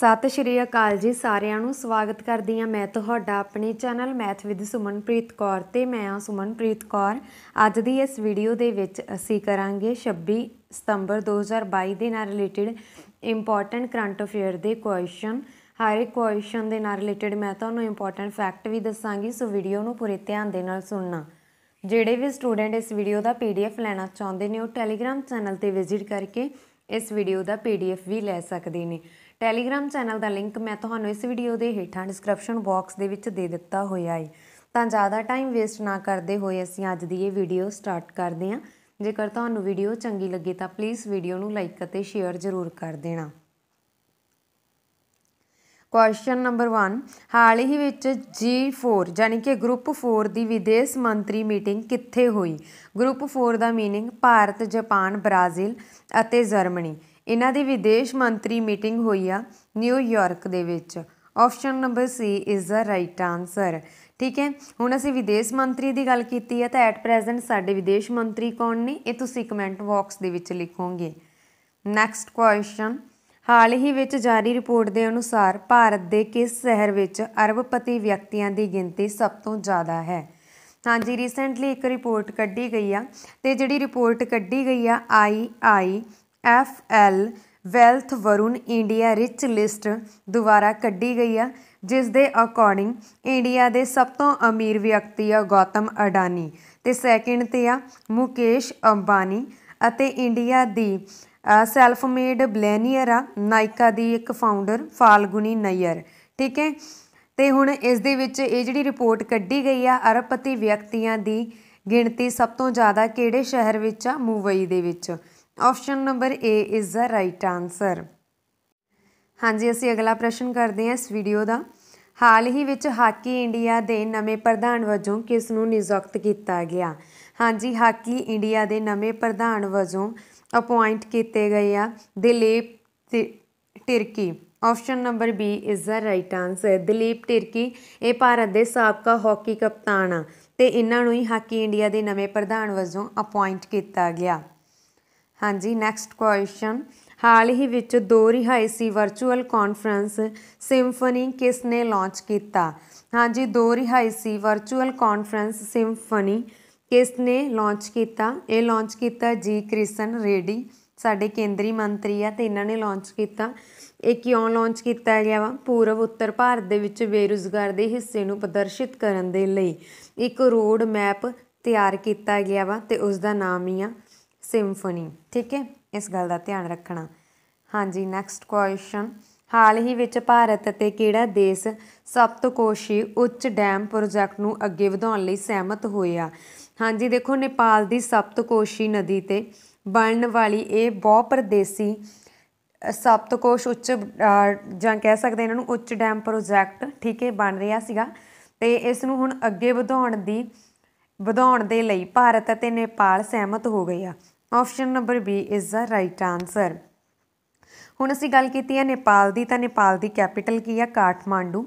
ਸਤਿ ਸ਼੍ਰੀ ਅਕਾਲ ਜੀ ਸਾਰਿਆਂ ਨੂੰ ਸਵਾਗਤ ਕਰਦੀ ਹਾਂ ਮੈਂ ਤੁਹਾਡਾ ਆਪਣੇ channel math with Sumanpreet Kaur ਤੇ ਮੈਂ ਆ ਸੁਮਨਪ੍ਰੀਤ ਕੌਰ ਅੱਜ ਦੀ ਇਸ ਵੀਡੀਓ ਦੇ ਵਿੱਚ ਅਸੀਂ ਕਰਾਂਗੇ 26 ਸਤੰਬਰ 2022 ਦੇ ਨਾਲ ਰਿਲੇਟਡ ਇੰਪੋਰਟੈਂਟ ਕਰੰਟ ਅਫੇਅਰ ਦੇ ਕੁਐਸਚਨ ਹਰ ਇੱਕ ਕੁਐਸਚਨ ਦੇ ਨਾਲ ਰਿਲੇਟਡ ਮੈਂ ਤੁਹਾਨੂੰ ਇੰਪੋਰਟੈਂਟ ਫੈਕਟ ਵੀ ਦੱਸਾਂਗੀ ਸੋ ਵੀਡੀਓ ਨੂੰ ਪੂਰੇ ਧਿਆਨ ਦੇ ਨਾਲ ਸੁਣਨਾ ਜਿਹੜੇ ਵੀ ਸਟੂਡੈਂਟ ਇਸ ਵੀਡੀਓ ਦਾ ਪੀਡੀਐਫ ਲੈਣਾ ਚਾਹੁੰਦੇ ਨੇ ਉਹ ਟੈਲੀਗ੍ਰam ਚੈਨਲ ਤੇ ਵਿਜ਼ਿਟ ਕਰਕੇ ਇਸ ਵੀਡੀਓ ਦਾ ਪੀਡੀਐਫ ਵੀ ਲੈ ਸਕਦੇ ਨੇ ਟੈਲੀਗ੍ਰam ਚੈਨਲ ਦਾ ਲਿੰਕ ਮੈਂ ਤੁਹਾਨੂੰ ਇਸ ਵੀਡੀਓ ਦੇ ਹੇਠਾਂ ਡਿਸਕ੍ਰਿਪਸ਼ਨ ਬਾਕਸ ਦੇ ਵਿੱਚ ਦੇ ਦਿੱਤਾ ਹੋਇਆ ਹੈ ਤਾਂ ਜ਼ਿਆਦਾ ਟਾਈਮ ਵੇਸਟ ਨਾ ਕਰਦੇ ਹੋਏ ਅਸੀਂ ਅੱਜ ਦੀ ਇਹ ਵੀਡੀਓ ਸਟਾਰਟ ਕਰਦੇ ਹਾਂ ਜੇਕਰ ਤੁਹਾਨੂੰ ਵੀਡੀਓ ਚੰਗੀ ਲੱਗੇ ਤਾਂ ਪਲੀਜ਼ ਵੀਡੀਓ ਨੂੰ ਲਾਈਕ ਅਤੇ ਸ਼ੇਅਰ ਜ਼ਰੂਰ ਕਰ ਦੇਣਾ ਕੁਐਸਚਨ ਨੰਬਰ 1 ਹਾਲ ਹੀ ਵਿੱਚ G4 ਯਾਨੀ ਕਿ ਗਰੁੱਪ 4 ਦੀ ਵਿਦੇਸ਼ ਮੰਤਰੀ ਮੀਟਿੰਗ ਕਿੱਥੇ ਹੋਈ ਗਰੁੱਪ 4 ਦਾ ਮੀਨਿੰਗ ਭਾਰਤ ਜਾਪਾਨ ਬ੍ਰਾਜ਼ੀਲ ਅਤੇ ਜਰਮਨੀ ਇਹਨਾਂ ਦੀ ਵਿਦੇਸ਼ ਮੰਤਰੀ ਮੀਟਿੰਗ ਹੋਈ ਆ ਨਿਊਯਾਰਕ ਦੇ ਵਿੱਚ option number C is the right answer ਠੀਕ ਹੈ ਹੁਣ ਅਸੀਂ ਵਿਦੇਸ਼ ਮੰਤਰੀ ਦੀ ਗੱਲ ਕੀਤੀ ਹੈ ਤਾਂ ਐਟ ਪ੍ਰੈਜ਼ੈਂਟ ਸਾਡੇ ਵਿਦੇਸ਼ ਮੰਤਰੀ ਕੌਣ ਨੇ ਇਹ ਤੁਸੀਂ ਕਮੈਂਟ ਬਾਕਸ ਦੇ ਵਿੱਚ ਲਿਖੋਗੇ ਨੈਕਸਟ ਕੁਐਸਚਨ ਹਾਲ ਹੀ ਵਿੱਚ ਜਾਰੀ ਰਿਪੋਰਟ ਦੇ ਅਨੁਸਾਰ ਭਾਰਤ ਦੇ ਕਿਸ ਸ਼ਹਿਰ ਵਿੱਚ ਅਰਬਪਤੀ ਵਿਅਕਤੀਆਂ ਦੀ ਗਿਣਤੀ ਸਭ ਤੋਂ ਜ਼ਿਆਦਾ ਹੈ ਹਾਂਜੀ ਰੀਸੈਂਟਲੀ ਇੱਕ ਰਿਪੋਰਟ ਕੱਢੀ ਗਈ ਆ ਤੇ ਜਿਹੜੀ ਰਿਪੋਰਟ ਕੱਢੀ ਗਈ ਆ I I F L wealth Hurun India rich list ਦੁਆਰਾ ਕੱਢੀ ਗਈ ਆ ਜਿਸ ਦੇ ਅਕੋਰਡਿੰਗ ਇੰਡੀਆ ਦੇ ਸਭ ਤੋਂ ਅਮੀਰ ਵਿਅਕਤੀ ਆ ਗੌਤਮ ਅਡਾਨੀ ਤੇ ਸੈਕਿੰਡ ਤੇ ਆ ਮੁਕੇਸ਼ ਅੰਬਾਨੀ ਅਤੇ ਇੰਡੀਆ ਦੀ ਸੈਲਫ ਮੇਡ ਬਲੇਨੀਅਰ ਆ ਨਾਇਕਾ ਦੀ ਇੱਕ ਫਾਊਂਡਰ ਫਾਲਗੁਨੀ ਨਈਅਰ ਠੀਕ ਹੈ ਤੇ ਹੁਣ ਇਸ ਦੇ ਵਿੱਚ ਇਹ ਜਿਹੜੀ ਰਿਪੋਰਟ ਕੱਢੀ ਗਈ ਆ ਅਰਬਪਤੀ ਵਿਅਕਤੀਆਂ ਦੀ ਗਿਣਤੀ ਸਭ ਤੋਂ ਜ਼ਿਆਦਾ ਕਿਹੜੇ ਸ਼ਹਿਰ ਵਿੱਚ ਆ ਮੁੰਬਈ ਦੇ ਵਿੱਚ option number A is the right answer ਹਾਂਜੀ ਅਸੀਂ ਅਗਲਾ ਪ੍ਰਸ਼ਨ ਕਰਦੇ ਹਾਂ ਇਸ ਵੀਡੀਓ ਦਾ ਹਾਲ ਹੀ ਵਿੱਚ ਹਾਕੀ ਇੰਡੀਆ ਦੇ ਨਵੇਂ ਪ੍ਰਧਾਨ ਵਜੋਂ ਕਿਸ ਨੂੰ ਨਿਯੁਕਤ ਕੀਤਾ ਗਿਆ ਹਾਂਜੀ ਹਾਕੀ ਇੰਡੀਆ ਦੇ ਨਵੇਂ ਪ੍ਰਧਾਨ ਵਜੋਂ ਅਪੁਆਇੰਟ ਕੀਤੇ ਗਏ ਆ Dilip Tirkey option number B is the right answer Dilip Tirkey ਇਹ ਭਾਰਤ ਦੇ ਸਾਬਕਾ ਹਾਕੀ ਕਪਤਾਨ ਆ ਤੇ ਇਹਨਾਂ ਨੂੰ ਹੀ ਹਾਕੀ ਇੰਡੀਆ ਦੇ ਨਵੇਂ ਪ੍ਰਧਾਨ ਵਜੋਂ ਅਪੁਆਇੰਟ ਕੀਤਾ ਗਿਆ ਹਾਂਜੀ ਨੈਕਸਟ ਕੁਐਸਚਨ ਹਾਲ ਹੀ ਵਿੱਚ ਦੋ ਰਿਹਾਈ ਸੀ ਵਰਚੁਅਲ ਕਾਨਫਰੰਸ ਸਿੰਫਨੀ ਕਿਸ ਨੇ ਲਾਂਚ ਕੀਤਾ ਹਾਂਜੀ ਦੋ ਰਿਹਾਈ ਸੀ ਵਰਚੁਅਲ ਕਾਨਫਰੰਸ ਸਿੰਫਨੀ ਕਿਸ ਨੇ ਲਾਂਚ ਕੀਤਾ ਇਹ ਲਾਂਚ ਕੀਤਾ ਜੀ ਕ੍ਰਿਸ਼ਨ ਰੈਡੀ ਸਾਡੇ ਕੇਂਦਰੀ ਮੰਤਰੀ ਆ ਤੇ ਇਹਨਾਂ ਨੇ ਲਾਂਚ ਕੀਤਾ ਇਹ ਕਿਉਂ ਲਾਂਚ ਕੀਤਾ ਗਿਆ ਵਾ ਪੂਰਬ ਉੱਤਰ ਭਾਰਤ ਦੇ ਵਿੱਚ ਬੇਰੁਜ਼ਗਾਰ ਦੇ ਹਿੱਸੇ ਨੂੰ ਪ੍ਰਦਰਸ਼ਿਤ ਕਰਨ ਦੇ ਲਈ ਇੱਕ ਰੋਡ ਮੈਪ ਤਿਆਰ ਕੀਤਾ ਗਿਆ ਵਾ ਤੇ ਉਸ ਦਾ ਨਾਮ ਹੀ ਆ ਸਿੰਫਨੀ ਠੀਕ ਹੈ ਇਸ ਗੱਲ ਦਾ ਧਿਆਨ ਰੱਖਣਾ ਹਾਂਜੀ ਨੈਕਸਟ ਕੁਐਸਚਨ ਹਾਲ ਹੀ ਵਿੱਚ ਭਾਰਤ ਅਤੇ ਕਿਹੜਾ ਦੇਸ਼ ਸਪਤਕੋਸ਼ੀ ਉੱਚ ਡੈਮ ਪ੍ਰੋਜੈਕਟ ਨੂੰ ਅੱਗੇ ਵਧਾਉਣ ਲਈ ਸਹਿਮਤ ਹੋਇਆ ਹਾਂਜੀ ਦੇਖੋ ਨੇਪਾਲ ਦੀ ਸਪਤਕੋਸ਼ੀ ਨਦੀ ਤੇ ਬਣਨ ਵਾਲੀ ਇਹ ਬਹੁ ਪ੍ਰਦੇਸੀ ਸਪਤਕੋਸ਼ ਉੱਚ ਜਾਂ ਕਹਿ ਸਕਦੇ ਇਹਨਾਂ ਨੂੰ ਉੱਚ ਡੈਮ ਪ੍ਰੋਜੈਕਟ ਠੀਕ ਹੈ ਬਣ ਰਿਹਾ ਸੀਗਾ ਤੇ ਇਸ ਨੂੰ ਹੁਣ ਅੱਗੇ ਵਧਾਉਣ ਦੀ ਵਧਾਉਣ ਦੇ ਲਈ ਭਾਰਤ ਅਤੇ ਨੇਪਾਲ ਸਹਿਮਤ ਹੋ ਗਏ ਆ option number B is the right answer ਹੁਣ ਅਸੀਂ ਗੱਲ ਕੀਤੀ ਹੈ ਨੇਪਾਲ ਦੀ ਤਾਂ ਨੇਪਾਲ ਦੀ ਕੈਪੀਟਲ ਕੀ ਆ ਕਾਠਮਾਂਡੂ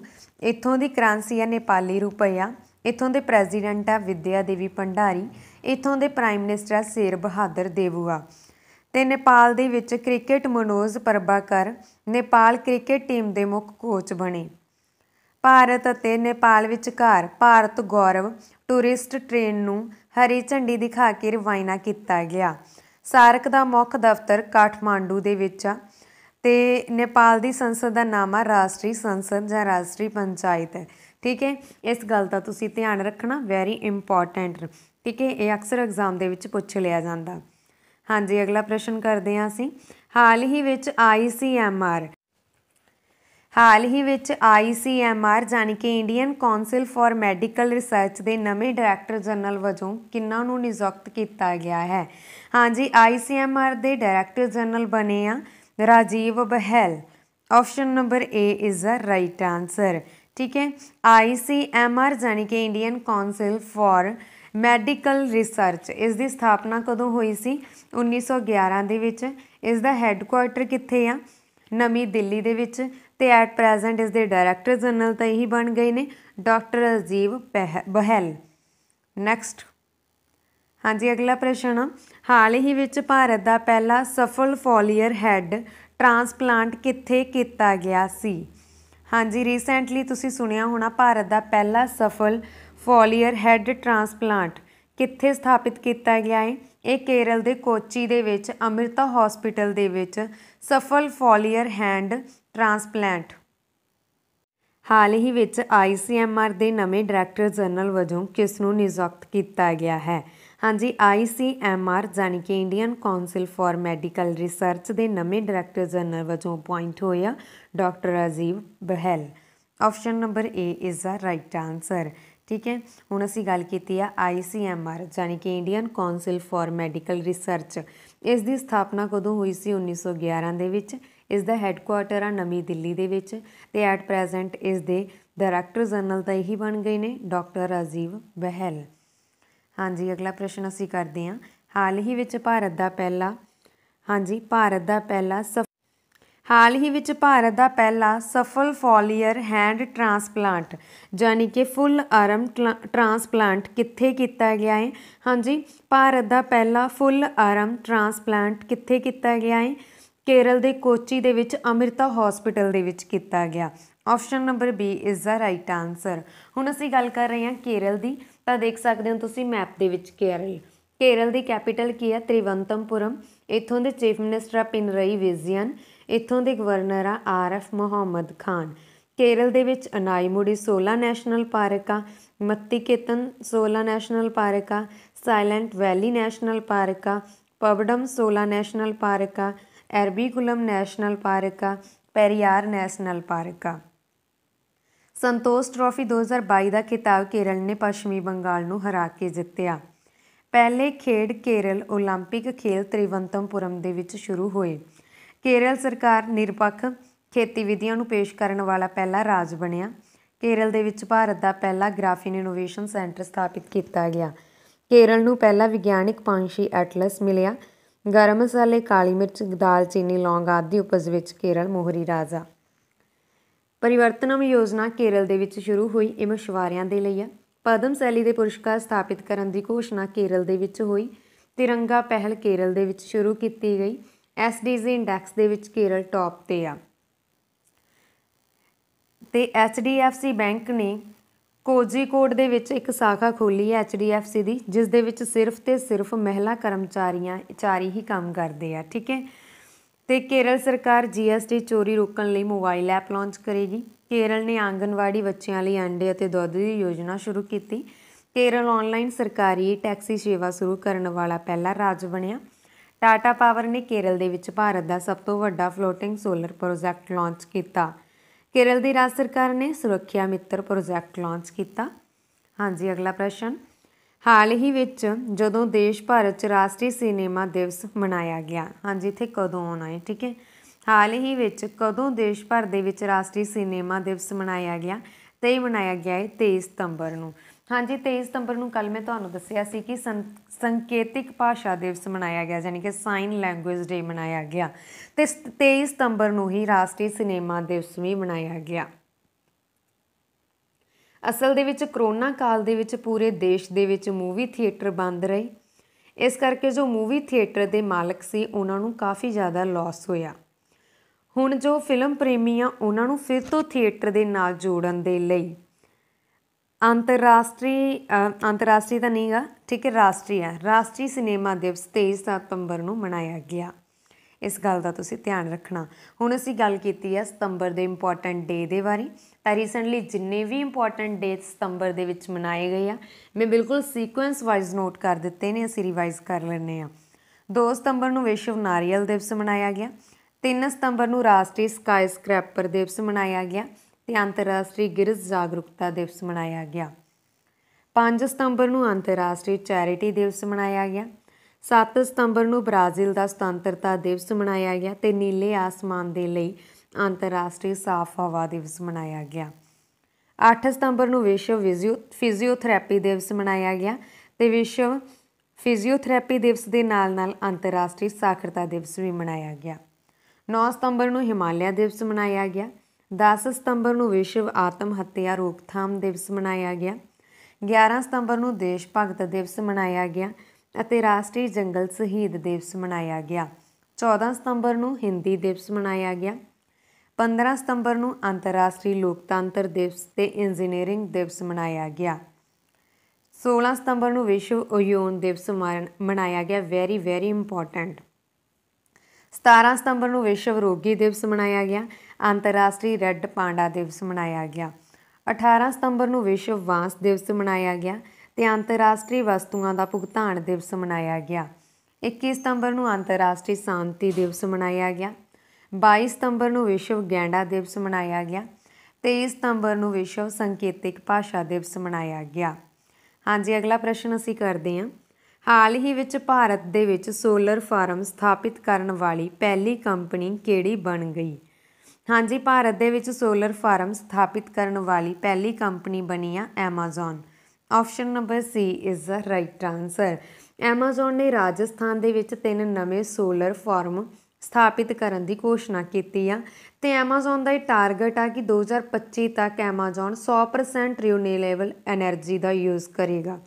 ਇੱਥੋਂ ਦੀ ਕਰੰਸੀ ਆ ਨੇਪਾਲੀ ਰੁਪਇਆ ਇਥੋਂ ਦੇ ਪ੍ਰੈਜ਼ੀਡੈਂਟ ਆ ਵਿਦਿਆ ਦੇਵੀ ਭੰਡਾਰੀ ਇਥੋਂ ਦੇ ਪ੍ਰਾਈਮ ਮਿਨਿਸਟਰ ਆ ਸ਼ੇਰ ਬਹਾਦਰ ਦੇਵੂਆ ਤੇ ਨੇਪਾਲ ਦੇ ਵਿੱਚ cricket Manoj Prabhakar Nepal cricket team ਦੇ ਮੁੱਖ ਕੋਚ ਬਣੇ ਭਾਰਤ ਅਤੇ ਨੇਪਾਲ ਵਿਚਕਾਰ ਭਾਰਤ ਗੌਰਵ ਟੂਰਿਸਟ ਟ੍ਰੇਨ ਨੂੰ ਹਰੀ ਝੰਡੀ ਦਿਖਾ ਕੇ ਰਵਾਇਨਾ ਕੀਤਾ ਗਿਆ ਸਾਰਕ ਦਾ ਮੁੱਖ ਦਫ਼ਤਰ ਕਾਠਮਾਂਡੂ ਦੇ ਵਿੱਚ ਆ ਤੇ ਨੇਪਾਲ ਦੀ ਸੰਸਦ ਦਾ ਨਾਮ ਆ ਰਾਸ਼ਟਰੀ ਸੰਸਦ ਜਾਂ ਰਾਸ਼ਟਰੀ ਪੰਚਾਇਤ ਹੈ ਠੀਕ ਹੈ ਇਸ ਗੱਲ ਦਾ ਤੁਸੀਂ ਧਿਆਨ ਰੱਖਣਾ ਵੈਰੀ ਇੰਪੋਰਟੈਂਟ ਠੀਕ ਹੈ ਇਹ ਅਕਸਰ ਐਗਜ਼ਾਮ ਦੇ ਵਿੱਚ ਪੁੱਛ ਲਿਆ ਜਾਂਦਾ ਹਾਂਜੀ ਅਗਲਾ ਪ੍ਰਸ਼ਨ ਕਰਦੇ ਹਾਂ ਅਸੀਂ ਹਾਲ ਹੀ ਵਿੱਚ ICMR ਹਾਲ ਹੀ ਵਿੱਚ ICMR ਜਾਨੀ ਕਿ Indian council for medical research ਦੇ ਨਵੇਂ ਡਾਇਰੈਕਟਰ ਜਨਰਲ ਵਜੋਂ ਕਿੰਨਾਂ ਨੂੰ ਨਿਯੁਕਤ ਕੀਤਾ ਗਿਆ ਹੈ ਹਾਂਜੀ ICMR ਦੇ ਡਾਇਰੈਕਟਰ ਜਨਰਲ ਬਣੇ ਆ Rajiv Bahl option number A is the right answer ਠੀਕ ਹੈ ICMR ਜਾਨੀ ਕਿ Indian council for medical research ਇਸ ਦੀ ਸਥਾਪਨਾ ਕਦੋਂ ਹੋਈ ਸੀ 1911 ਦੇ ਵਿੱਚ ਇਸ ਦਾ ਹੈੱਡਕੁਆਰਟਰ ਕਿੱਥੇ ਆ ਨਵੀਂ ਦਿੱਲੀ ਦੇ ਵਿੱਚ ਤੇ ਐਟ ਪ੍ਰੈਜ਼ੈਂਟ ਇਸ ਦੇ ਡਾਇਰੈਕਟਰ ਜਨਰਲ ਤਾਂ ਇਹੀ ਬਣ ਗਏ ਨੇ ਡਾਕਟਰ ਅਜੀਬ ਬਹਿਲ ਨੈਕਸਟ ਹਾਂਜੀ ਅਗਲਾ ਪ੍ਰਸ਼ਨ ਹਾਲ ਹੀ ਵਿੱਚ ਭਾਰਤ ਦਾ ਪਹਿਲਾ ਸਫਲ ਫੋਲੀਅਰ ਹੈੱਡ ਟ੍ਰਾਂਸਪਲਾਂਟ ਕਿੱਥੇ ਕੀਤਾ ਗਿਆ ਸੀ ਹਾਂਜੀ ਰੀਸੈਂਟਲੀ ਤੁਸੀਂ ਸੁਣਿਆ ਹੋਣਾ ਭਾਰਤ ਦਾ ਪਹਿਲਾ ਸਫਲ ਫੋਲੀਅਰ ਹੈਡ ਟ੍ਰਾਂਸਪਲਾਂਟ ਕਿੱਥੇ ਸਥਾਪਿਤ ਕੀਤਾ ਗਿਆ ਹੈ ਇਹ ਕੇਰਲ ਦੇ ਕੋਚੀ ਦੇ ਵਿੱਚ ਅਮ੍ਰਿਤਾ ਹਸਪੀਟਲ ਦੇ ਵਿੱਚ ਸਫਲ ਫੋਲੀਅਰ ਹੈਂਡ ਟ੍ਰਾਂਸਪਲਾਂਟ ਹਾਲ ਹੀ ਵਿੱਚ ਆਈਸੀਐਮਆਰ ਦੇ ਨਵੇਂ ਡਾਇਰੈਕਟਰ ਜਨਰਲ ਵਜੋਂ ਕਿਸ ਨੂੰ ਨਿਯੁਕਤ ਕੀਤਾ ਗਿਆ ਹੈ ਹਾਂਜੀ ICMR ਜਾਨੀ ਕਿ Indian council for medical research ਦੇ ਨਵੇਂ ਡਾਇਰੈਕਟਰ ਜਨਰਲ ਵਜੋਂ ਅਪਾਇੰਟ ਹੋਇਆ ਡਾਕਟਰ ਅਜੀਬ Bahl option number A is the right answer ਠੀਕ ਹੈ ਹੁਣ ਅਸੀਂ ਗੱਲ ਕੀਤੀ ਆ ICMR ਜਾਨੀ ਕਿ Indian council for medical research ਇਸ ਦੀ ਸਥਾਪਨਾ ਕਦੋਂ ਹੋਈ ਸੀ 1911 ਦੇ ਵਿੱਚ ਇਸ ਦਾ ਹੈੱਡਕੁਆਟਰ ਆ ਨਵੀਂ ਦਿੱਲੀ ਦੇ ਵਿੱਚ ਤੇ ਐਟ ਪ੍ਰੈਜ਼ੈਂਟ ਇਸ ਦੇ ਡਾਇਰੈਕਟਰ ਜਨਰਲ ਤਾਂ ਇਹੀ ਬਣ ਗਏ ਨੇ ਡਾਕਟਰ ਅਜੀਬ ਬਹਿਲ ਹਾਂਜੀ ਅਗਲਾ ਪ੍ਰਸ਼ਨ ਅਸੀਂ ਕਰਦੇ ਹਾਂ ਹਾਲ ਹੀ ਵਿੱਚ ਭਾਰਤ ਦਾ ਪਹਿਲਾ ਹਾਂਜੀ ਭਾਰਤ ਦਾ ਪਹਿਲਾ ਹਾਲ ਹੀ ਵਿੱਚ ਭਾਰਤ ਦਾ ਪਹਿਲਾ ਸਫਲ ਫੋਲੀਅਰ ਹੈਂਡ ਟ੍ਰਾਂਸਪਲਾਂਟ ਯਾਨੀ ਕਿ ਫੁੱਲ ਆਰਮ ਟ੍ਰਾਂਸਪਲਾਂਟ ਕਿੱਥੇ ਕੀਤਾ ਗਿਆ ਹੈ ਹਾਂਜੀ ਭਾਰਤ ਦਾ ਪਹਿਲਾ ਫੁੱਲ ਆਰਮ ਟ੍ਰਾਂਸਪਲਾਂਟ ਕਿੱਥੇ ਕੀਤਾ ਗਿਆ ਹੈ ਕੇਰਲ ਦੇ ਕੋਚੀ ਦੇ ਵਿੱਚ ਅਮ੍ਰਿਤਾ ਹਸਪੀਟਲ ਦੇ ਵਿੱਚ ਕੀਤਾ ਗਿਆ option number B is the right answer ਹੁਣ ਅਸੀਂ ਗੱਲ ਕਰ ਰਹੇ ਹਾਂ ਕੇਰਲ ਦੀ ਤਾਂ ਦੇਖ ਸਕਦੇ ਹੋ ਤੁਸੀਂ ਮੈਪ ਦੇ ਵਿੱਚ ਕੇਰਲ ਕੇਰਲ ਦੀ ਕੈਪੀਟਲ ਕੀ ਹੈ ਤ੍ਰਿਵੰਤਮਪੁਰਮ ਇੱਥੋਂ ਦੇ ਚੀਫ ਮਿਨਿਸਟਰ ਆ ਪਿਨਰਈ ਵਿਜੀਅਨ ਇੱਥੋਂ ਦੇ ਗਵਰਨਰ ਆ ਆਰਐਫ ਮੁਹੰਮਦ ਖਾਨ ਕੇਰਲ ਦੇ ਵਿੱਚ ਅਨਾਈਮੁੜੀ 16 ਨੈਸ਼ਨਲ ਪਾਰਕ ਆ ਮੱਤੀਕੇਤਨ 16 ਨੈਸ਼ਨਲ ਪਾਰਕ ਆ ਸਾਇਲੈਂਟ ਵੈਲੀ ਨੈਸ਼ਨਲ ਪਾਰਕ ਆ ਪਵਡਮ 16 ਨੈਸ਼ਨਲ ਪਾਰਕ ਆ ਐਰਬੀਕੁਲਮ ਨੈਸ਼ਨਲ ਪਾਰਕ ਆ ਪੈਰੀਆਰ ਨੈਸ਼ਨਲ ਪਾਰਕ ਆ ਸੰਤੋਸ਼ ਟਰਾਫੀ 2022 ਦਾ ਖਿਤਾਬ ਕੇਰਲ ਨੇ ਪੱਛਮੀ ਬੰਗਾਲ ਨੂੰ ਹਰਾ ਕੇ ਜਿੱਤਿਆ ਪਹਿਲੇ ਖੇਡ ਕੇਰਲ 올림픽 ਖੇਲ ਤ੍ਰਿਵੰਤਮਪੁਰਮ ਦੇ ਵਿੱਚ ਸ਼ੁਰੂ ਹੋਏ ਕੇਰਲ ਸਰਕਾਰ ਨਿਰਪੱਖ ਖੇਤੀ ਵਿਧੀਆਂ ਨੂੰ ਪੇਸ਼ ਕਰਨ ਵਾਲਾ ਪਹਿਲਾ ਰਾਜ ਬਣਿਆ ਕੇਰਲ ਦੇ ਵਿੱਚ ਭਾਰਤ ਦਾ ਪਹਿਲਾ ਗ੍ਰਾਫੀਨ ਇਨੋਵੇਸ਼ਨ ਸੈਂਟਰ ਸਥਾਪਿਤ ਕੀਤਾ ਗਿਆ ਕੇਰਲ ਨੂੰ ਪਹਿਲਾ ਵਿਗਿਆਨਿਕ ਪੰਛੀ ਐਟਲਸ ਮਿਲਿਆ ਗਰਮ ਮਸਾਲੇ ਕਾਲੀ ਮਿਰਚ ਦਾਲਚੀਨੀ ਲੌਂਗ ਆਦਿ ਉਪਜ ਵਿੱਚ ਕੇਰਲ ਮੋਹਰੀ ਰਾਜਾ ਪਰਿਵਰਤਨਮ ਯੋਜਨਾ ਕੇਰਲ ਦੇ ਵਿੱਚ ਸ਼ੁਰੂ ਹੋਈ ਇਹ ਮਸ਼ਵਾਰਿਆਂ ਦੇ ਲਈ ਆ ਪਦਮ ਸ਼ੈਲੀ ਦੇ ਪੁਰਸਕਾਰ ਸਥਾਪਿਤ ਕਰਨ ਦੀ ਘੋਸ਼ਣਾ ਕੇਰਲ ਦੇ ਵਿੱਚ ਹੋਈ ਤਿਰੰਗਾ ਪਹਿਲ ਕੇਰਲ ਦੇ ਵਿੱਚ ਸ਼ੁਰੂ ਕੀਤੀ ਗਈ ਐਸਡੀਜੀ ਇੰਡੈਕਸ ਦੇ ਵਿੱਚ ਕੇਰਲ ਟੌਪ ਤੇ ਆ ਤੇ ਐਚਡੀਐਫਸੀ ਬੈਂਕ ਨੇ ਕੋਜੀਕੋਡ ਦੇ ਵਿੱਚ ਇੱਕ ਸਾਖਾ ਖੋਲੀ ਹੈ ਐਚਡੀਐਫਸੀ ਦੀ ਜਿਸ ਦੇ ਵਿੱਚ ਸਿਰਫ ਤੇ ਸਿਰਫ ਮਹਿਲਾ ਕਰਮਚਾਰੀਆਂ ਚਾਰੀ ਹੀ ਕੰਮ ਕਰਦੇ ਆ ਠੀਕ ਹੈ ਤੇ ਕੇਰਲ ਸਰਕਾਰ ਜੀਐਸਟੀ ਚੋਰੀ ਰੋਕਣ ਲਈ ਮੋਬਾਈਲ ਐਪ ਲਾਂਚ ਕਰੇਗੀ ਕੇਰਲ ਨੇ ਆਂਗਨਵਾੜੀ ਬੱਚਿਆਂ ਲਈ ਅੰਡੇ ਅਤੇ ਦੁੱਧ ਦੀ ਯੋਜਨਾ ਸ਼ੁਰੂ ਕੀਤੀ ਕੇਰਲ ਆਨਲਾਈਨ ਸਰਕਾਰੀ ਟੈਕਸੀ ਸੇਵਾ ਸ਼ੁਰੂ ਕਰਨ ਵਾਲਾ ਪਹਿਲਾ ਰਾਜ ਬਣਿਆ ਟਾਟਾ ਪਾਵਰ ਨੇ ਕੇਰਲ ਦੇ ਵਿੱਚ ਭਾਰਤ ਦਾ ਸਭ ਤੋਂ ਵੱਡਾ ਫਲੋਟਿੰਗ ਸੋਲਰ ਪ੍ਰੋਜੈਕਟ ਲਾਂਚ ਕੀਤਾ ਕੇਰਲ ਦੀ ਰਾਜ ਸਰਕਾਰ ਨੇ ਸੁਰੱਖਿਆ ਮਿੱਤਰ ਪ੍ਰੋਜੈਕਟ ਲਾਂਚ ਕੀਤਾ ਹਾਂਜੀ ਅਗਲਾ ਪ੍ਰਸ਼ਨ ਹਾਲ ਹੀ ਵਿੱਚ ਜਦੋਂ ਦੇਸ਼ ਭਾਰਤ 'ਚ ਰਾਸ਼ਟਰੀ ਸਿਨੇਮਾ ਦਿਵਸ ਮਨਾਇਆ ਗਿਆ ਹਾਂਜੀ ਇੱਥੇ ਕਦੋਂ ਆਉਣਾ ਹੈ ਠੀਕ ਹੈ ਹਾਲ ਹੀ ਵਿੱਚ ਕਦੋਂ ਦੇਸ਼ ਭਰ ਦੇ ਵਿੱਚ ਰਾਸ਼ਟਰੀ ਸਿਨੇਮਾ ਦਿਵਸ ਮਨਾਇਆ ਗਿਆ ਤੇ ਮਨਾਇਆ ਗਿਆ ਹੈ 23 ਸਤੰਬਰ ਨੂੰ ਹਾਂਜੀ 23 ਸਤੰਬਰ ਨੂੰ ਕੱਲ ਮੈਂ ਤੁਹਾਨੂੰ ਦੱਸਿਆ ਸੀ ਕਿ ਸੰਕੇਤਿਕ ਭਾਸ਼ਾ ਦਿਵਸ ਮਨਾਇਆ ਗਿਆ ਯਾਨੀ ਕਿ ਸਾਈਨ ਲੈਂਗੁਏਜ ਡੇ ਮਨਾਇਆ ਗਿਆ ਤੇ 23 ਸਤੰਬਰ ਨੂੰ ਹੀ ਰਾਸ਼ਟਰੀ ਸਿਨੇਮਾ ਦਿਵਸ ਵੀ ਮਨਾਇਆ ਗਿਆ ਅਸਲ ਦੇ ਵਿੱਚ ਕਰੋਨਾ ਕਾਲ ਦੇ ਵਿੱਚ ਪੂਰੇ ਦੇਸ਼ ਦੇ ਵਿੱਚ ਮੂਵੀ ਥੀਏਟਰ ਬੰਦ ਰਹੇ ਇਸ ਕਰਕੇ ਜੋ ਮੂਵੀ ਥੀਏਟਰ ਦੇ ਮਾਲਕ ਸੀ ਉਹਨਾਂ ਨੂੰ ਕਾਫੀ ਜ਼ਿਆਦਾ ਲਾਸ ਹੋਇਆ ਹੁਣ ਜੋ ਫਿਲਮ ਪ੍ਰੇਮੀ ਆ ਉਹਨਾਂ ਨੂੰ ਫਿਰ ਤੋਂ ਥੀਏਟਰ ਦੇ ਨਾਲ ਜੋੜਨ ਦੇ ਲਈ ਅੰਤਰਰਾਸ਼ਟਰੀ ਅੰਤਰਰਾਸ਼ਟਰੀ ਤਾਂ ਨਹੀਂਗਾ ਠੀਕ ਹੈ ਰਾਸ਼ਟਰੀ ਹੈ ਰਾਸ਼ਟਰੀ ਸਿਨੇਮਾ ਦਿਵਸ 23 ਸਤੰਬਰ ਨੂੰ ਮਨਾਇਆ ਗਿਆ ਇਸ ਗੱਲ ਦਾ ਤੁਸੀਂ ਧਿਆਨ ਰੱਖਣਾ ਹੁਣ ਅਸੀਂ ਗੱਲ ਕੀਤੀ ਹੈ ਸਤੰਬਰ ਦੇ ਇੰਪੋਰਟੈਂਟ ਡੇ ਦੇ ਬਾਰੇ ਤਾਂ ਰੀਸੈਂਟਲੀ ਜਿੰਨੇ ਵੀ ਇੰਪੋਰਟੈਂਟ ਡੇਟ ਸਤੰਬਰ ਦੇ ਵਿੱਚ ਮਨਾਏ ਗਏ ਆ ਮੈਂ ਬਿਲਕੁਲ ਸੀਕੁਐਂਸ ਵਾਈਜ਼ ਨੋਟ ਕਰ ਦਿੱਤੇ ਨੇ ਅਸੀਂ ਰਿਵਾਈਜ਼ ਕਰ ਲੈਣੇ ਆ 2 ਸਤੰਬਰ ਨੂੰ ਵਿਸ਼ਵ ਨਾਰੀਅਲ ਦਿਵਸ ਮਨਾਇਆ ਗਿਆ 3 ਸਤੰਬਰ ਨੂੰ ਰਾਸ਼ਟਰੀ ਸਕਾਈ ਸਕ੍ਰੈਪਰ ਦਿਵਸ ਮਨਾਇਆ ਗਿਆ ਤੇ ਅੰਤਰਰਾਸ਼ਟਰੀ ਗਿਰਜ ਜਾਗਰੂਕਤਾ ਦਿਵਸ ਮਨਾਇਆ ਗਿਆ 5 ਸਤੰਬਰ ਨੂੰ ਅੰਤਰਰਾਸ਼ਟਰੀ ਚੈਰਿਟੀ ਦਿਵਸ ਮਨਾਇਆ ਗਿਆ 7 ਸਤੰਬਰ ਨੂੰ ਬ੍ਰਾਜ਼ੀਲ ਦਾ ਸੁਤੰਤਰਤਾ ਦਿਵਸ ਮਨਾਇਆ ਗਿਆ ਤੇ ਨੀਲੇ ਆਸਮਾਨ ਦੇ ਲਈ ਅੰਤਰਰਾਸ਼ਟਰੀ ਸਾਫ਼ ਹਵਾ ਦਿਵਸ ਮਨਾਇਆ ਗਿਆ 8 ਸਤੰਬਰ ਨੂੰ ਵਿਸ਼ਵ ਫਿਜ਼ੀਓਥੈਰੇਪੀ ਦਿਵਸ ਮਨਾਇਆ ਗਿਆ ਤੇ ਵਿਸ਼ਵ ਫਿਜ਼ੀਓਥੈਰੇਪੀ ਦਿਵਸ ਦੇ ਨਾਲ-ਨਾਲ ਅੰਤਰਰਾਸ਼ਟਰੀ ਸਾਖਰਤਾ ਦਿਵਸ ਵੀ ਮਨਾਇਆ ਗਿਆ 9 ਸਤੰਬਰ ਨੂੰ ਹਿਮਾਲਿਆ ਦਿਵਸ ਮਨਾਇਆ ਗਿਆ 10 ਸਤੰਬਰ ਨੂੰ ਵਿਸ਼ਵ ਆਤਮ ਹੱਤਿਆ ਰੋਕਥਾਮ ਦਿਵਸ ਮਨਾਇਆ ਗਿਆ 11 ਸਤੰਬਰ ਨੂੰ ਦੇਸ਼ ਭਗਤ ਦਿਵਸ ਮਨਾਇਆ ਗਿਆ ਅਤੇ ਰਾਸ਼ਟਰੀ ਜੰਗਲ ਸ਼ਹੀਦ ਦਿਵਸ ਮਨਾਇਆ ਗਿਆ 14 ਸਤੰਬਰ ਨੂੰ ਹਿੰਦੀ ਦਿਵਸ ਮਨਾਇਆ ਗਿਆ 15 ਸਤੰਬਰ ਨੂੰ ਅੰਤਰਰਾਸ਼ਟਰੀ ਲੋਕਤੰਤਰ ਦਿਵਸ ਤੇ ਇੰਜੀਨੀਅਰਿੰਗ ਦਿਵਸ ਮਨਾਇਆ ਗਿਆ 16 ਸਤੰਬਰ ਨੂੰ ਵਿਸ਼ਵ ਓਯੋਨ ਦਿਵਸ ਮਨਾਇਆ ਗਿਆ ਵੈਰੀ ਵੈਰੀ ਇੰਪੋਰਟੈਂਟ 17 ਸਤੰਬਰ ਨੂੰ ਵਿਸ਼ਵ ਰੋਗੀ ਦਿਵਸ ਮਨਾਇਆ ਗਿਆ ਅੰਤਰਰਾਸ਼ਟਰੀ ਰੈੱਡ ਪਾਂਡਾ ਦਿਵਸ ਮਨਾਇਆ ਗਿਆ 18 ਸਤੰਬਰ ਨੂੰ ਵਿਸ਼ਵ ਵਾਂਸ ਦਿਵਸ ਮਨਾਇਆ ਗਿਆ ਤੇ ਅੰਤਰਰਾਸ਼ਟਰੀ ਵਸਤੂਆਂ ਦਾ ਭੁਗਤਾਨ ਦਿਵਸ ਮਨਾਇਆ ਗਿਆ 21 ਸਤੰਬਰ ਨੂੰ ਅੰਤਰਰਾਸ਼ਟਰੀ ਸ਼ਾਂਤੀ ਦਿਵਸ ਮਨਾਇਆ ਗਿਆ 22 ਸਤੰਬਰ ਨੂੰ ਵਿਸ਼ਵ ਗੈਂਡਾ ਦਿਵਸ ਮਨਾਇਆ ਗਿਆ 23 ਸਤੰਬਰ ਨੂੰ ਵਿਸ਼ਵ ਸੰਕੇਤਿਕ ਭਾਸ਼ਾ ਦਿਵਸ ਮਨਾਇਆ ਗਿਆ ਹਾਂਜੀ ਅਗਲਾ ਪ੍ਰਸ਼ਨ ਅਸੀਂ ਕਰਦੇ ਹਾਂ ਹਾਲ ਹੀ ਵਿੱਚ ਭਾਰਤ ਦੇ ਵਿੱਚ ਸੋਲਰ ਫਾਰਮ ਸਥਾਪਿਤ ਕਰਨ ਵਾਲੀ ਪਹਿਲੀ ਕੰਪਨੀ ਕਿਹੜੀ ਬਣ ਗਈ ਹਾਂਜੀ ਭਾਰਤ ਦੇ ਵਿੱਚ ਸੋਲਰ ਫਾਰਮ ਸਥਾਪਿਤ ਕਰਨ ਵਾਲੀ ਪਹਿਲੀ ਕੰਪਨੀ ਬਣੀ ਆ Amazon option number C is the right answer Amazon ਨੇ ਰਾਜਸਥਾਨ ਦੇ ਵਿੱਚ ਤਿੰਨ ਨਵੇਂ ਸੋਲਰ ਫਾਰਮ ਸਥਾਪਿਤ ਕਰਨ ਦੀ ਘੋਸ਼ਣਾ ਕੀਤੀ ਆ ਤੇ ਐਮਾਜ਼ਨ ਦਾ ਇਹ ਟਾਰਗੇਟ ਆ ਕਿ 2025 ਤੱਕ ਐਮਾਜ਼ਨ 100% ਰੀਨਿਊਏਬਲ એનર્ਜੀ ਦਾ ਯੂਜ਼ ਕਰੇਗਾ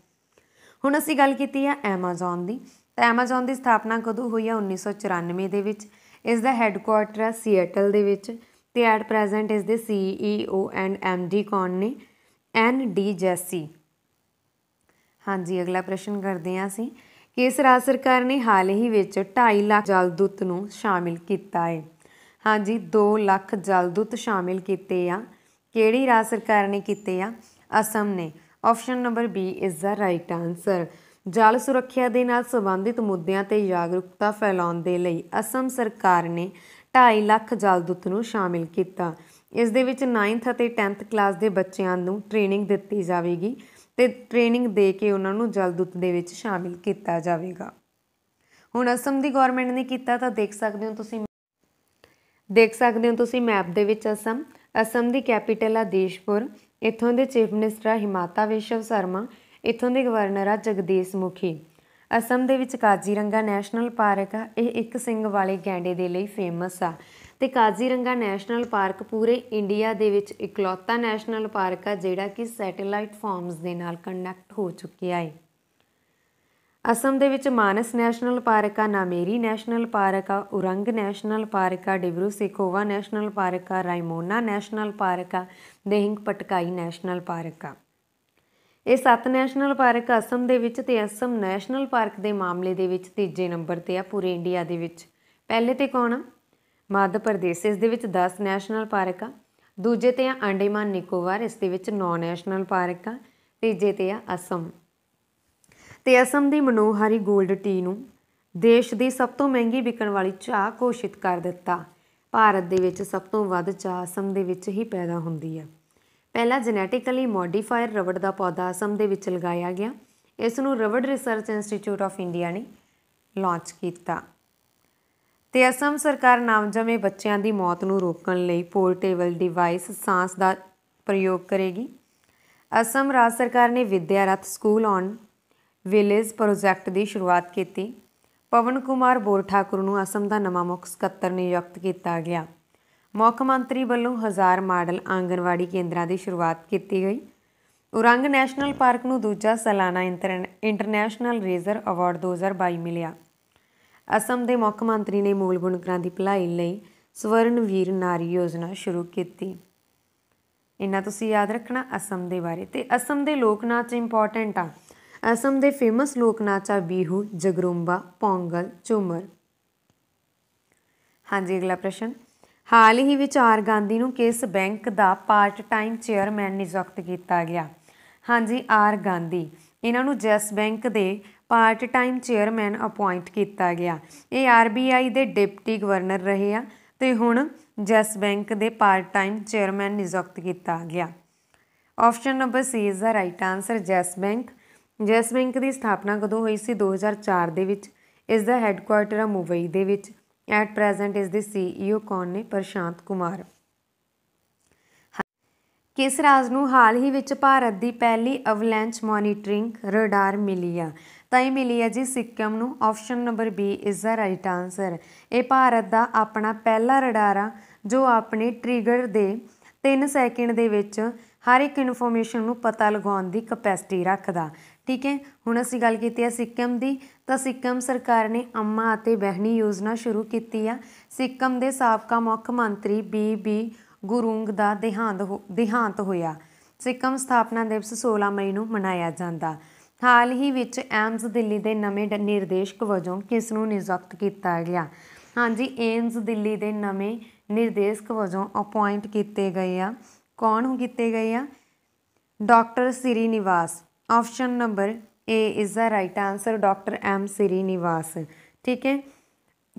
ਹੁਣ ਅਸੀਂ ਗੱਲ ਕੀਤੀ ਆ ਐਮਾਜ਼ਨ ਦੀ ਤਾਂ ਐਮਾਜ਼ਨ ਦੀ ਸਥਾਪਨਾ ਕਦੋਂ ਹੋਈ ਆ 1994 ਦੇ ਵਿੱਚ ਇਸ ਦਾ ਹੈੱਡਕੁਆਰਟਰ ਆ ਸੀਏਟਲ ਦੇ ਵਿੱਚ ਤੇ ਐਟ ਪ੍ਰੈਜ਼ੈਂਟ ਇਸ ਦੇ ਸੀਈਓ ਐਂਡ ਐਮਡੀ ਕੌਣ ਨੇ ਐਨ ਡੀ ਜੈਸੀ ਹਾਂਜੀ ਅਗਲਾ ਪ੍ਰਸ਼ਨ ਕਰਦੇ ਹਾਂ ਅਸੀਂ ਕਿਸ ਰਾਜ ਸਰਕਾਰ ਨੇ ਹਾਲ ਹੀ ਵਿੱਚ 2.5 ਲੱਖ ਜਲਦੂਤ ਨੂੰ ਸ਼ਾਮਿਲ ਕੀਤਾ ਹੈ ਹਾਂਜੀ 2 ਲੱਖ ਜਲਦੂਤ ਸ਼ਾਮਿਲ ਕੀਤੇ ਆ ਕਿਹੜੀ ਰਾਜ ਸਰਕਾਰ ਨੇ ਕੀਤੇ ਆ ਅਸਮ ਨੇ option number B is the right answer ਜਲ ਸੁਰੱਖਿਆ ਦੇ ਨਾਲ ਸੰਬੰਧਿਤ ਮੁੱਦਿਆਂ ਤੇ ਜਾਗਰੂਕਤਾ ਫੈਲਾਉਣ ਦੇ ਲਈ ਅਸਮ ਸਰਕਾਰ ਨੇ 2.5 ਲੱਖ ਜਲਦੂਤ ਨੂੰ ਸ਼ਾਮਿਲ ਕੀਤਾ ਇਸ ਦੇ ਵਿੱਚ 9th ਅਤੇ 10th ਕਲਾਸ ਦੇ ਬੱਚਿਆਂ ਨੂੰ ਟ੍ਰੇਨਿੰਗ ਦਿੱਤੀ ਜਾਵੇਗੀ ਤੇ ਟ੍ਰੇਨਿੰਗ ਦੇ ਕੇ ਉਹਨਾਂ ਨੂੰ ਜਲਦੂਤ ਦੇ ਵਿੱਚ ਸ਼ਾਮਿਲ ਕੀਤਾ ਜਾਵੇਗਾ ਹੁਣ ਅਸਮ ਦੀ ਗਵਰਨਮੈਂਟ ਨੇ ਕੀਤਾ ਤਾਂ ਦੇਖ ਸਕਦੇ ਹੋ ਤੁਸੀਂ ਦੇਖ ਸਕਦੇ ਹੋ ਤੁਸੀਂ ਮੈਪ ਦੇ ਵਿੱਚ ਅਸਮ ਅਸਮ ਦੀ ਕੈਪੀਟਲ ਆ ਦੇਸ਼ਪੁਰ ਇੱਥੋਂ ਦੇ ਚੀਫ ਮਿਨਿਸਟਰ ਆ ਹਿਮਾਤਾ ਵਿਸ਼ਵ ਸ਼ਰਮਾ ਇੱਥੋਂ ਦੇ ਗਵਰਨਰ ਆ ਜਗਦੀਸ਼ ਮੁਖੀ ਅਸਮ ਦੇ ਵਿੱਚ ਕਾਜ਼ੀਰੰਗਾ ਨੈਸ਼ਨਲ ਪਾਰਕ ਆ ਇਹ ਇੱਕ ਸਿੰਘ ਵਾਲੇ ਗੈਂਡੇ ਦੇ ਲਈ ਫੇਮਸ ਆ ਤੇ ਕਾਜ਼ੀਰੰਗਾ ਨੈਸ਼ਨਲ ਪਾਰਕ ਪੂਰੇ ਇੰਡੀਆ ਦੇ ਵਿੱਚ ਇਕਲੌਤਾ ਨੈਸ਼ਨਲ ਪਾਰਕ ਆ ਜਿਹੜਾ ਕਿ ਸੈਟੇਲਾਈਟ ਫਾਰਮਸ ਦੇ ਨਾਲ ਕਨੈਕਟ ਹੋ ਚੁੱਕਿਆ ਹੈ ਅਸਮ ਦੇ ਵਿੱਚ ਮਾਨਸ ਨੈਸ਼ਨਲ ਪਾਰਕ ਆ ਨਾਮੇਰੀ ਨੈਸ਼ਨਲ ਪਾਰਕ ਆ ਉਰੰਗ ਨੈਸ਼ਨਲ ਪਾਰਕ ਆ ਡਿਬਰੂ ਸਿਕੋਵਾ ਨੈਸ਼ਨਲ ਪਾਰਕ ਆ ਰਾਇਮੋਨਾ ਨੈਸ਼ਨਲ ਪਾਰਕ ਆ ਦੇਹਿੰਗ ਪਟਕਾਈ ਨੈਸ਼ਨਲ ਪਾਰਕ ਆ ਇਹ ਸੱਤ ਨੈਸ਼ਨਲ ਪਾਰਕ ਅਸਮ ਦੇ ਵਿੱਚ ਤੇ ਅਸਮ ਨੈਸ਼ਨਲ ਪਾਰਕ ਦੇ ਮਾਮਲੇ ਦੇ ਵਿੱਚ ਤੀਜੇ ਨੰਬਰ ਤੇ ਆ ਪੂਰੇ ਇੰਡੀਆ ਦੇ ਵਿੱਚ ਪਹਿਲੇ ਤੇ ਕੌਣ ਆ ਮੱਧ ਪ੍ਰਦੇਸ਼ ਇਸ ਦੇ ਵਿੱਚ 10 ਨੈਸ਼ਨਲ ਪਾਰਕ ਆ ਦੂਜੇ ਤੇ ਆ ਅੰਡੇਮਾਨ ਨਿਕੋਬਾਰ ਇਸ ਦੇ ਵਿੱਚ 9 ਨੈਸ਼ਨਲ ਪਾਰਕ ਆ ਤੀਜੇ ਤੇ ਆ ਅਸਮ ਤੇ ਅਸਮ ਦੀ ਮਨੋਹਾਰੀ 골ਡ ਟੀ ਨੂੰ ਦੇਸ਼ ਦੀ ਸਭ ਤੋਂ ਮਹਿੰਗੀ ਵਿਕਣ ਵਾਲੀ ਚਾਹ ਘੋਸ਼ਿਤ ਕਰ ਦਿੱਤਾ ਭਾਰਤ ਦੇ ਵਿੱਚ ਸਭ ਤੋਂ ਵੱਧ ਚਾਹ ਅਸਮ ਦੇ ਵਿੱਚ ਹੀ ਪੈਦਾ ਹੁੰਦੀ ਹੈ ਪਹਿਲਾ ਜੈਨੇਟਿਕਲੀ ਮੋਡੀਫਾਇਰ ਰਬੜ ਦਾ ਪੌਦਾ ਅਸਮ ਦੇ ਵਿੱਚ ਲਗਾਇਆ ਗਿਆ ਇਸ ਨੂੰ rubber research institute of India ਨੇ ਲਾਂਚ ਕੀਤਾ ਤੇ ਅਸਮ ਸਰਕਾਰ ਨਾਮਜਮੇ ਬੱਚਿਆਂ ਦੀ ਮੌਤ ਨੂੰ ਰੋਕਣ ਲਈ ਪੋਰਟੇਬਲ ਡਿਵਾਈਸ ਸਾਂਸ ਦਾ ਪ੍ਰਯੋਗ ਕਰੇਗੀ ਅਸਮ ਰਾਜ ਸਰਕਾਰ ਨੇ Vidya school on village project ਦੀ ਸ਼ੁਰੂਆਤ ਕੀਤੀ ਪਵਨ ਕੁਮਾਰ ਬੋਰ ਠਾਕੁਰ ਨੂੰ ਅਸਮ ਦਾ ਨਵਾਂ ਮੁੱਖ ਸਕੱਤਰ ਨਿਯੁਕਤ ਕੀਤਾ ਗਿਆ ਮੁੱਖ ਮੰਤਰੀ ਵੱਲੋਂ ਹਜ਼ਾਰ ਮਾਡਲ ਆਂਗਣਵਾੜੀ ਕੇਂਦਰਾਂ ਦੀ ਸ਼ੁਰੂਆਤ ਕੀਤੀ ਗਈ ਉਰੰਗ ਨੈਸ਼ਨਲ ਪਾਰਕ ਨੂੰ ਦੂਜਾ ਸਾਲਾਨਾ ਇੰਟਰਨੈਸ਼ਨਲ ਰੇਜ਼ਰ ਅਵਾਰਡ 2022 ਮਿਲਿਆ ਅਸਮ ਦੇ ਮੁੱਖ ਮੰਤਰੀ ਨੇ ਮੂਲ ਬੁਣਕਰਾਂ ਦੀ ਭਲਾਈ ਲਈ ਸਵਰਨ ਵੀਰ ਨਾਰੀ ਯੋਜਨਾ ਸ਼ੁਰੂ ਕੀਤੀ ਇਹਨਾਂ ਤੁਸੀਂ ਯਾਦ ਰੱਖਣਾ ਅਸਮ ਦੇ ਬਾਰੇ ਤੇ ਅਸਮ ਦੇ ਲੋਕ ਨਾਚ ਇੰਪੋਰਟੈਂਟ ਆ ਅਸਮ ਦੇ ਫੇਮਸ ਲੋਕ ਨਾਚ ਆ ਬੀਹੂ ਜਗਰੂੰਬਾ ਪੋਂਗਲ ਝੂਮਰ ਹਾਂਜੀ ਅਗਲਾ ਪ੍ਰਸ਼ਨ ਹਾਲ ਹੀ ਵਿੱਚ ਆਰ ਗਾਂਧੀ ਨੂੰ ਕਿਸ ਬੈਂਕ ਦਾ ਪਾਰਟ ਟਾਈਮ ਚੇਅਰਮੈਨ ਨਿਯੁਕਤ ਕੀਤਾ ਗਿਆ ਹਾਂਜੀ ਆਰ ਗਾਂਧੀ ਇਹਨਾਂ ਨੂੰ ਜੈਸ ਬੈਂਕ ਦੇ ਪਾਰਟ ਟਾਈਮ ਚੇਅਰਮੈਨ ਅਪਾਇੰਟ ਕੀਤਾ ਗਿਆ ਇਹ ਆਰਬੀਆਈ ਦੇ ਡਿਪਟੀ ਗਵਰਨਰ ਰਹੇ ਆ ਤੇ ਹੁਣ ਜੈਸ ਬੈਂਕ ਦੇ ਪਾਰਟ ਟਾਈਮ ਚੇਅਰਮੈਨ ਨਿਯੁਕਤ ਕੀਤਾ ਗਿਆ option number C is the right answer yes bank yes bank ਦੀ ਸਥਾਪਨਾ ਕਦੋਂ ਹੋਈ ਸੀ 2004 ਦੇ ਵਿੱਚ ਇਸ ਦਾ ਹੈੱਡਕੁਆਰਟਰ ਆ ਮੁੰਬਈ ਦੇ ਵਿੱਚ ਐਟ ਪ੍ਰੈਜ਼ੈਂਟ ਇਸ ਦੀ ਸੀਈਓ ਕੌਣ ਨੇ ਪ੍ਰਸ਼ਾਂਤ ਕੁਮਾਰ ਕਿਸ ਰਾਜ ਨੂੰ ਹਾਲ ਹੀ ਵਿੱਚ ਭਾਰਤ ਦੀ ਪਹਿਲੀ ਅਵਲੈਂਚ ਮੋਨੀਟਰਿੰਗ ਰਡਾਰ ਮਿਲੀ ਆ ਤਾਂ ਇਹ ਮਿਲੀ ਹੈ ਜੀ ਸਿੱਕਮ ਨੂੰ option number B is the right answer ਇਹ ਭਾਰਤ ਦਾ ਆਪਣਾ ਪਹਿਲਾ ਰਡਾਰ ਆ ਜੋ ਆਪਣੇ ਟ੍ਰਿਗਰ ਦੇ 3 ਸੈਕਿੰਡ ਦੇ ਵਿੱਚ ਹਰ ਇੱਕ ਇਨਫੋਰਮੇਸ਼ਨ ਨੂੰ ਪਤਾ ਲਗਾਉਣ ਦੀ ਕਪੈਸਿਟੀ ਰੱਖਦਾ ਠੀਕ ਹੈ ਹੁਣ ਅਸੀਂ ਗੱਲ ਕੀਤੀ ਹੈ ਸਿੱਕਮ ਦੀ ਤਾਂ ਸਿੱਕਮ ਸਰਕਾਰ ਨੇ ਅੰਮਾ ਅਤੇ ਬਹਿਣੀ ਯੋਜਨਾ ਸ਼ੁਰੂ ਕੀਤੀ ਆ ਸਿੱਕਮ ਦੇ ਸਾਬਕਾ ਮੁੱਖ ਮੰਤਰੀ ਬੀਬੀ ਗੁਰੂੰਗ ਦਾ ਦੇਹਾਂਤ ਦੇਹਾਂਤ ਹੋਇਆ ਸਿੱਕਮ ਸਥਾਪਨਾ ਦਿਵਸ 16 ਮਈ ਨੂੰ ਮਨਾਇਆ ਜਾਂਦਾ ਹਾਲ ਹੀ ਵਿੱਚ ਐਮਸ ਦਿੱਲੀ ਦੇ ਨਵੇਂ ਨਿਰਦੇਸ਼ਕ ਵਜੋਂ ਕਿਸ ਨੂੰ ਨਿਯੁਕਤ ਕੀਤਾ ਗਿਆ ਹਾਂਜੀ ਐਮਸ ਦਿੱਲੀ ਦੇ ਨਵੇਂ ਨਿਰਦੇਸ਼ਕ ਵਜੋਂ ਅਪਾਇੰਟ ਕੀਤੇ ਗਏ ਆ ਕੌਣ ਹੋ ਕੀਤੇ ਗਏ ਆ doctor Srinivas option number A is the right answer doctor M Srinivas ਠੀਕ ਹੈ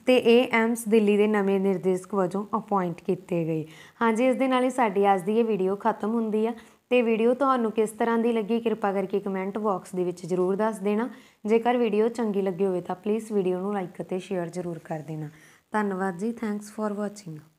ਤੇ ਇਹ ਐਮਸ ਦਿੱਲੀ ਦੇ ਨਵੇਂ ਨਿਰਦੇਸ਼ਕ ਵਜੋਂ ਅਪਾਇੰਟ ਕੀਤੇ ਗਏ ਹਾਂਜੀ ਇਸ ਦੇ ਨਾਲ ਹੀ ਸਾਡੀ ਅੱਜ ਦੀ ਇਹ ਵੀਡੀਓ ਖਤਮ ਹੁੰਦੀ ਆ ਤੇ ਵੀਡੀਓ ਤੁਹਾਨੂੰ ਕਿਸ ਤਰ੍ਹਾਂ ਦੀ ਲੱਗੀ ਕਿਰਪਾ ਕਰਕੇ ਕਮੈਂਟ ਬਾਕਸ ਦੇ ਵਿੱਚ ਜ਼ਰੂਰ ਦੱਸ ਦੇਣਾ ਜੇਕਰ ਵੀਡੀਓ ਚੰਗੀ ਲੱਗੀ ਹੋਵੇ ਤਾਂ ਪਲੀਜ਼ ਵੀਡੀਓ ਨੂੰ ਲਾਈਕ ਅਤੇ ਸ਼ੇਅਰ ਜ਼ਰੂਰ ਕਰ ਦੇਣਾ ਧੰਨਵਾਦ ਜੀ ਥੈਂਕਸ ਫਾਰ ਵਾਚਿੰਗ